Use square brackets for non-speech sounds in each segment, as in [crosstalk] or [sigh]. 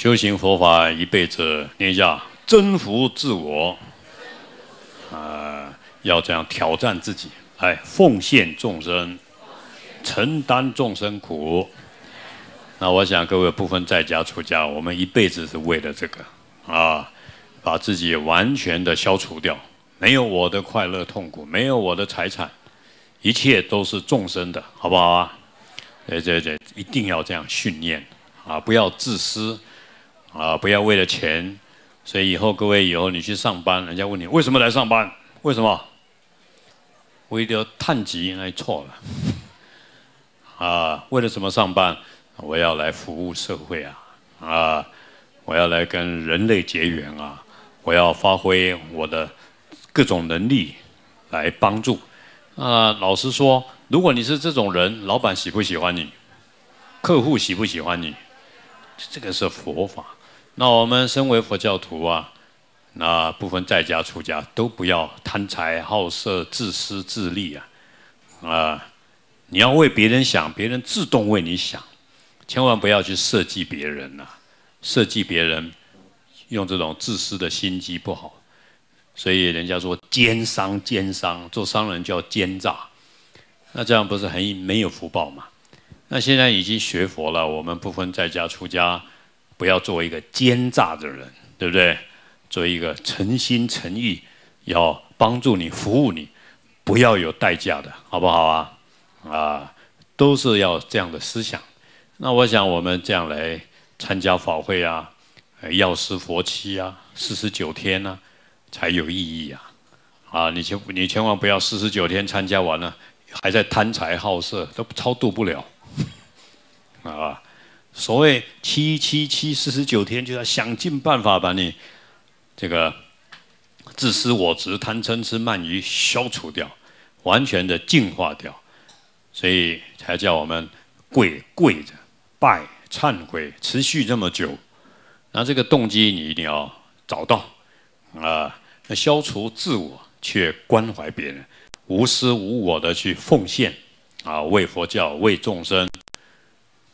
修行佛法一辈子，念一下征服自我，啊，要这样挑战自己，来奉献众生，承担众生苦。那我想各位不分在家出家，我们一辈子是为了这个，啊，把自己完全的消除掉，没有我的快乐痛苦，没有我的财产，一切都是众生的，好不好啊？对对对，一定要这样训练，啊，不要自私。啊，不要为了钱，所以以后各位以后你去上班，人家问你为什么来上班？为什么？为了探吉，挨错了。啊，为了什么上班？我要来服务社会啊！啊，我要来跟人类结缘啊！我要发挥我的各种能力来帮助。啊，老实说，如果你是这种人，老板喜不喜欢你？客户喜不喜欢你？这个是佛法。那我们身为佛教徒啊，那不分在家出家都不要贪财好色自私自利啊啊！你要为别人想，别人自动为你想，千万不要去设计别人呐！设计别人用这种自私的心机不好，所以人家说奸商奸商，做商人叫奸诈，那这样不是很没有福报吗？那现在已经学佛了，我们不分在家出家。不要做一个奸诈的人，对不对？做一个诚心诚意，要帮助你、服务你，不要有代价的，好不好啊？啊，都是要这样的思想。那我想我们这样来参加法会啊，药师佛期啊，四十九天呢，才有意义啊！啊，你千你千万不要四十九天参加完了，还在贪财好色，都超度不了啊。所谓七七七四十九天，就要想尽办法把你这个自私我执、贪嗔痴慢疑消除掉，完全的净化掉，所以才叫我们跪跪着拜忏悔，持续这么久。那这个动机你一定要找到啊！那消除自我，去关怀别人，无私无我的去奉献啊，为佛教，为众生。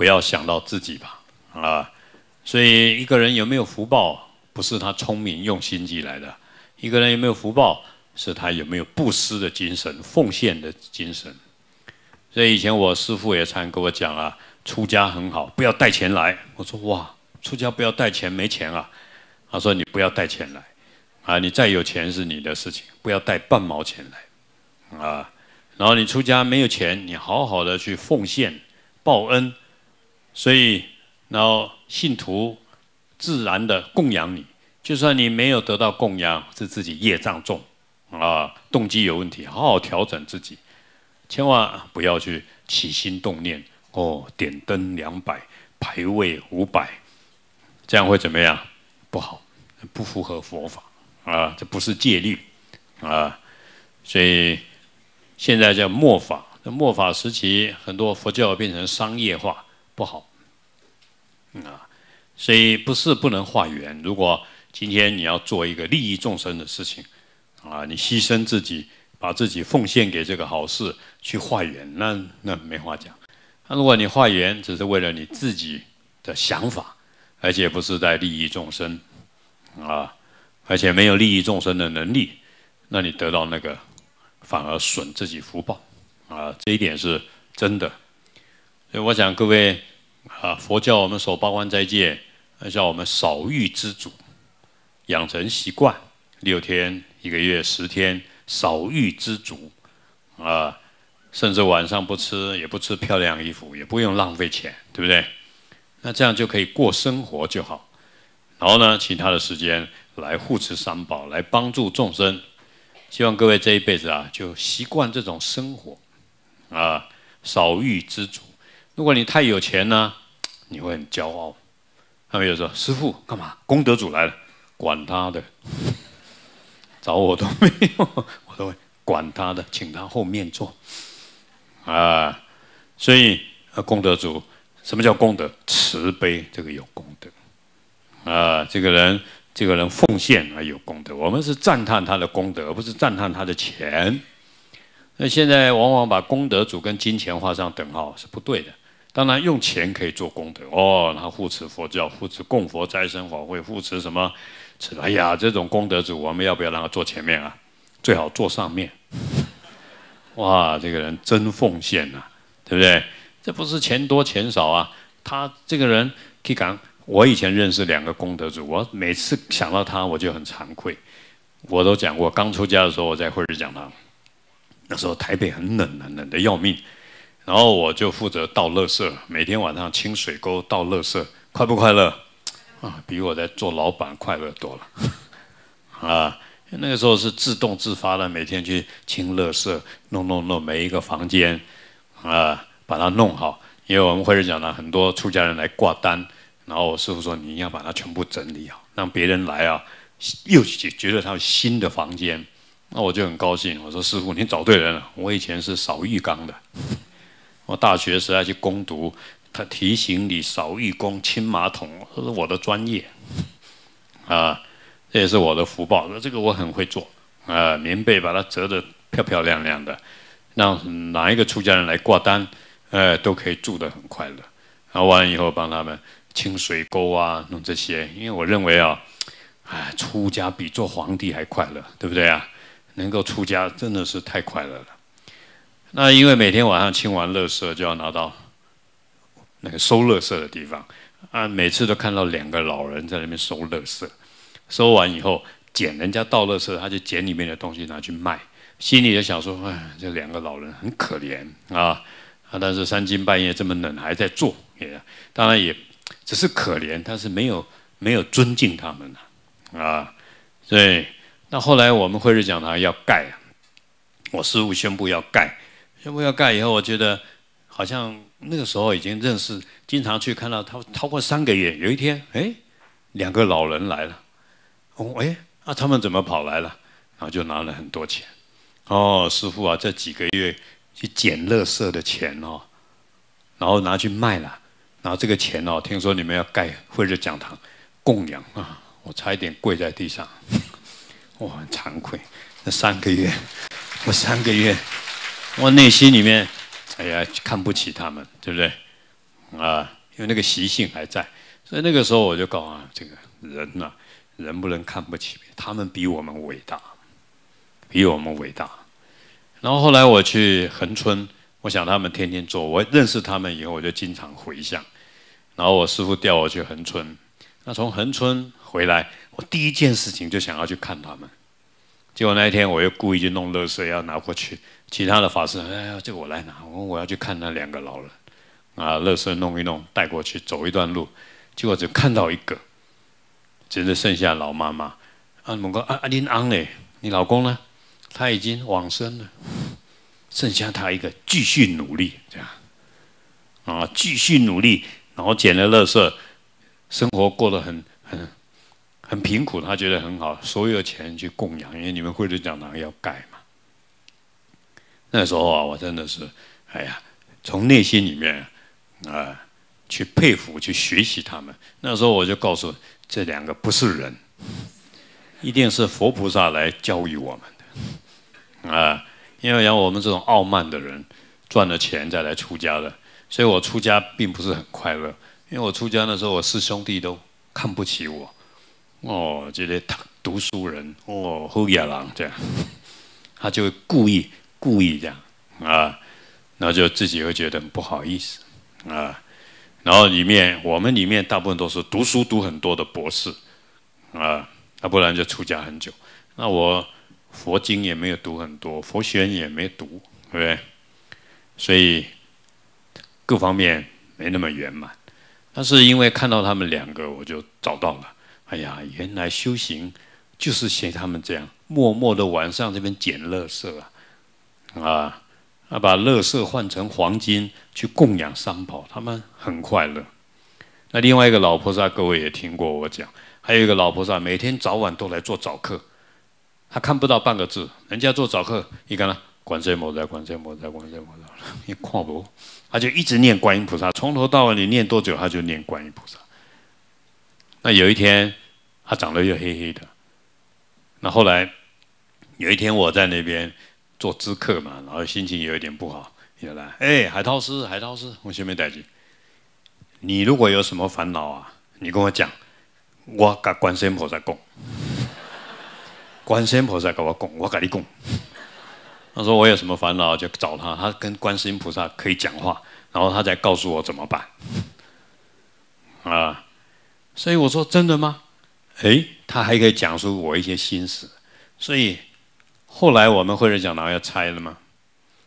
不要想到自己吧，啊，所以一个人有没有福报，不是他聪明用心机来的。一个人有没有福报，是他有没有布施的精神、奉献的精神。所以以前我师父也常跟我讲啊，出家很好，不要带钱来。我说哇，出家不要带钱，没钱啊。他说你不要带钱来，啊，你再有钱是你的事情，不要带半毛钱来，啊，然后你出家没有钱，你好好的去奉献、报恩。所以，然后信徒自然的供养你，就算你没有得到供养，是自己业障重，啊，动机有问题，好好调整自己，千万不要去起心动念，哦，点灯两百，排位五百，这样会怎么样？不好，不符合佛法，啊，这不是戒律，啊，所以现在叫末法，末法时期很多佛教变成商业化，不好。啊，所以不是不能化缘。如果今天你要做一个利益众生的事情，啊，你牺牲自己，把自己奉献给这个好事去化缘，那那没话讲。那如果你化缘只是为了你自己的想法，而且不是在利益众生，啊，而且没有利益众生的能力，那你得到那个反而损自己福报，啊，这一点是真的。所以我想各位。啊，佛教我们守八关斋戒，叫我们少欲知足，养成习惯，六天、一个月、十天少欲知足，啊，甚至晚上不吃，也不吃漂亮衣服，也不用浪费钱，对不对？那这样就可以过生活就好。然后呢，其他的时间来护持三宝，来帮助众生。希望各位这一辈子啊，就习惯这种生活，啊，少欲知足。如果你太有钱呢，你会很骄傲。他们就说：“师傅，干嘛？功德主来了，管他的，找我都没有，我都会管他的，请他后面坐。”啊，所以功德主什么叫功德？慈悲这个有功德啊，这个人这个人奉献还有功德。我们是赞叹他的功德，而不是赞叹他的钱。那现在往往把功德主跟金钱画上等号是不对的。当然，用钱可以做功德哦。然后扶持佛教，扶持供佛、斋生法会，扶持什么？哎呀，这种功德主，我们要不要让他坐前面啊？最好坐上面。哇，这个人真奉献呐，对不对？这不是钱多钱少啊。他这个人，可以讲，我以前认识两个功德主，我每次想到他，我就很惭愧。我都讲过，刚出家的时候，我在慧日讲他，那时候台北很冷，很冷的要命。然后我就负责倒垃圾，每天晚上清水沟倒垃圾，快不快乐？啊，比我在做老板快乐多了。[laughs] 啊，那个时候是自动自发的，每天去清垃圾，弄弄弄每一个房间，啊，把它弄好。因为我们会是讲呢，很多出家人来挂单，然后师傅说你要把它全部整理好，让别人来啊，又觉觉得他有新的房间，那我就很高兴。我说师傅，你找对人了，我以前是扫浴缸的。我大学时代去攻读，他提醒你扫浴缸、清马桶，这是我的专业，啊，这也是我的福报。那这个我很会做，啊，棉被把它折得漂漂亮亮的，让哪一个出家人来挂单，呃，都可以住得很快乐。然后完了以后帮他们清水沟啊，弄这些，因为我认为啊，哎，出家比做皇帝还快乐，对不对啊？能够出家真的是太快乐了。那因为每天晚上清完垃圾就要拿到那个收垃圾的地方，啊，每次都看到两个老人在那边收垃圾，收完以后捡人家倒垃圾，他就捡里面的东西拿去卖，心里就想说，哎，这两个老人很可怜啊，啊，但是三更半夜这么冷还在做，当然也只是可怜，但是没有没有尊敬他们呐，啊，以那后来我们慧智讲堂要盖，我师傅宣布要盖。先不要盖，以后我觉得好像那个时候已经认识，经常去看到他超过三个月。有一天，哎，两个老人来了，我哎，那他们怎么跑来了？然后就拿了很多钱，哦，师傅啊，这几个月去捡垃圾的钱哦，然后拿去卖了，然后这个钱哦，听说你们要盖慧日讲堂供养啊，我差一点跪在地上，我 [laughs] 很惭愧。那三个月，我三个月。我内心里面，哎呀，看不起他们，对不对？啊，因为那个习性还在，所以那个时候我就搞啊，这个人呐，人不能看不起，他们比我们伟大，比我们伟大。然后后来我去恒春，我想他们天天做，我认识他们以后，我就经常回想。然后我师傅调我去恒春，那从恒春回来，我第一件事情就想要去看他们。结果那一天，我又故意去弄垃圾，要拿过去。其他的法师，哎，这个我来拿。我我要去看那两个老人，啊，垃圾弄一弄，带过去，走一段路。结果只看到一个，只是剩下老妈妈。啊，某个啊，林安嘞，你老公呢？他已经往生了，剩下他一个，继续努力这样。啊，继续努力，然后捡了垃圾，生活过得很很。很贫苦，他觉得很好，所有钱去供养，因为你们会理讲堂要盖嘛。那时候啊，我真的是，哎呀，从内心里面啊，去佩服、去学习他们。那时候我就告诉这两个不是人，一定是佛菩萨来教育我们的啊。因为像我们这种傲慢的人，赚了钱再来出家的，所以我出家并不是很快乐。因为我出家的时候，我四兄弟都看不起我。哦，这些读书人哦，后野郎这样，他就会故意故意这样啊，那就自己会觉得很不好意思啊。然后里面我们里面大部分都是读书读很多的博士啊，那不然就出家很久。那我佛经也没有读很多，佛学也没读，对不对？所以各方面没那么圆满。但是因为看到他们两个，我就找到了。哎呀，原来修行就是像他们这样，默默的晚上这边捡垃圾啊，啊，啊把垃圾换成黄金去供养三宝，他们很快乐。那另外一个老菩萨，各位也听过我讲，还有一个老菩萨，每天早晚都来做早课，他看不到半个字，人家做早课，你看观世音菩萨，观世音菩萨，观世音菩萨，你看不，他就一直念观音菩萨，从头到尾你念多久，他就念观音菩萨。那有一天。他长得又黑黑的，那后来有一天我在那边做咨客嘛，然后心情有一点不好，就来，哎，海涛师，海涛师，我先没待急。你如果有什么烦恼啊，你跟我讲，我跟观世音菩萨供，观世音菩萨给我供，我给你供。他说我有什么烦恼就找他，他跟观世音菩萨可以讲话，然后他再告诉我怎么办。啊，所以我说真的吗？哎，他还可以讲述我一些心思，所以后来我们会人讲堂要拆了吗？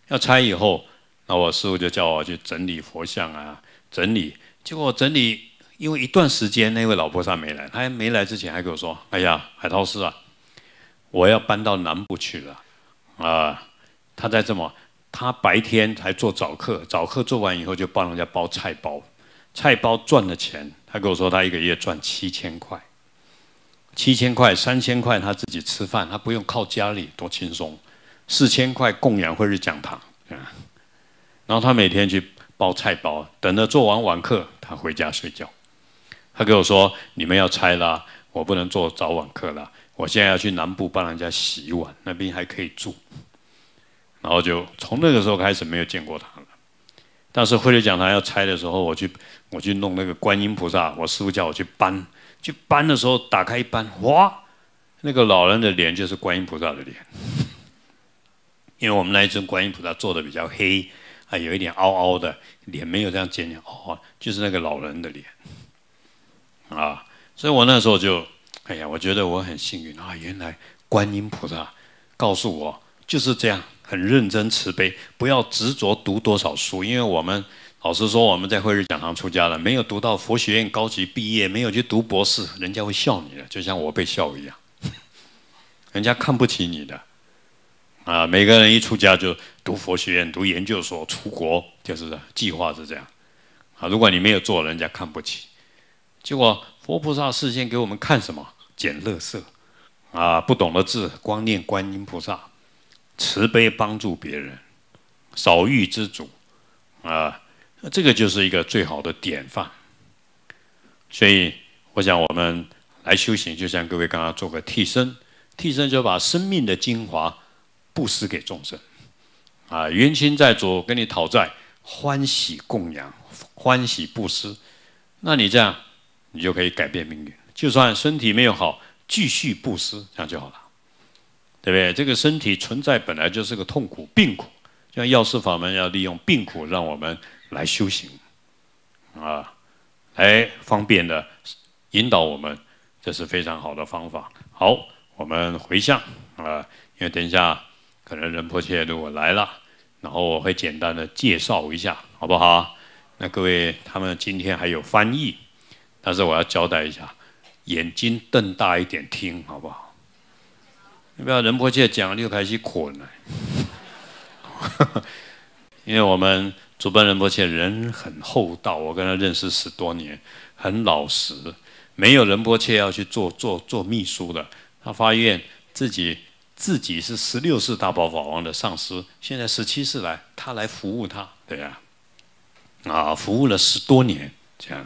要拆以后，那我师傅就叫我去整理佛像啊，整理。结果整理，因为一段时间那位老菩萨没来，他没来之前还跟我说：“哎呀，海涛师啊，我要搬到南部去了啊。”他在这么，他白天还做早课，早课做完以后就帮人家包菜包，菜包赚了钱，他跟我说他一个月赚七千块。七千块、三千块，他自己吃饭，他不用靠家里，多轻松。四千块供养慧日讲堂，嗯，然后他每天去包菜包，等着做完晚课，他回家睡觉。他跟我说：“你们要拆了，我不能做早晚课了，我现在要去南部帮人家洗碗，那边还可以住。”然后就从那个时候开始没有见过他了。但是慧日讲堂要拆的时候，我去，我去弄那个观音菩萨，我师傅叫我去搬。去搬的时候，打开一搬，哇，那个老人的脸就是观音菩萨的脸，因为我们那一尊观音菩萨做的比较黑，啊，有一点凹凹的，脸没有这样尖尖哦，就是那个老人的脸，啊，所以我那时候就，哎呀，我觉得我很幸运啊，原来观音菩萨告诉我就是这样，很认真慈悲，不要执着读多少书，因为我们。老师说，我们在慧日讲堂出家了，没有读到佛学院高级毕业，没有去读博士，人家会笑你的，就像我被笑一样，[laughs] 人家看不起你的。啊，每个人一出家就读佛学院、读研究所、出国，就是计划是这样。啊，如果你没有做，人家看不起。结果佛菩萨事先给我们看什么？捡乐色，啊，不懂得字，光念观音菩萨，慈悲帮助别人，少欲知足，啊。那这个就是一个最好的典范，所以我想我们来修行，就像各位刚刚做个替身，替身就把生命的精华布施给众生，啊，冤亲债主跟你讨债，欢喜供养，欢喜布施，那你这样你就可以改变命运，就算身体没有好，继续布施，这样就好了，对不对？这个身体存在本来就是个痛苦，病苦，像药师法门要利用病苦让我们。来修行，啊，来方便的引导我们，这是非常好的方法。好，我们回向啊，因为等一下可能仁波切如果来了，然后我会简单的介绍一下，好不好？那各位他们今天还有翻译，但是我要交代一下，眼睛瞪大一点听，好不好？你不要仁波切讲就开始捆了，[laughs] 因为我们。主办仁波切人很厚道，我跟他认识十多年，很老实。没有仁波切要去做做做秘书的，他发愿自己自己是十六世大宝法王的上师，现在十七世来，他来服务他，对呀，啊，服务了十多年这样。